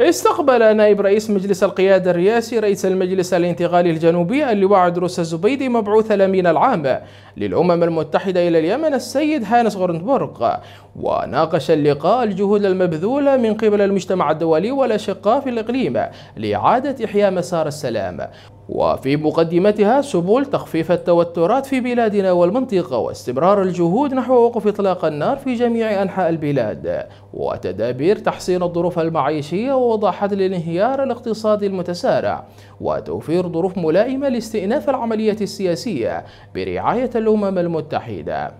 استقبل نائب رئيس مجلس القيادة الرئاسي رئيس المجلس الانتقالي الجنوبي اللواء عدروس الزبيدي مبعوث الأمين العام للأمم المتحدة إلى اليمن السيد هانس غورنبرغ وناقش اللقاء الجهود المبذولة من قبل المجتمع الدولي والأشقاء في الإقليم لإعادة إحياء مسار السلام وفي مقدمتها سبل تخفيف التوترات في بلادنا والمنطقة واستمرار الجهود نحو وقف إطلاق النار في جميع أنحاء البلاد وتدابير تحسين الظروف المعيشية ووضع حد للانهيار الاقتصادي المتسارع وتوفير ظروف ملائمة لاستئناف العملية السياسية برعاية الأمم المتحدة.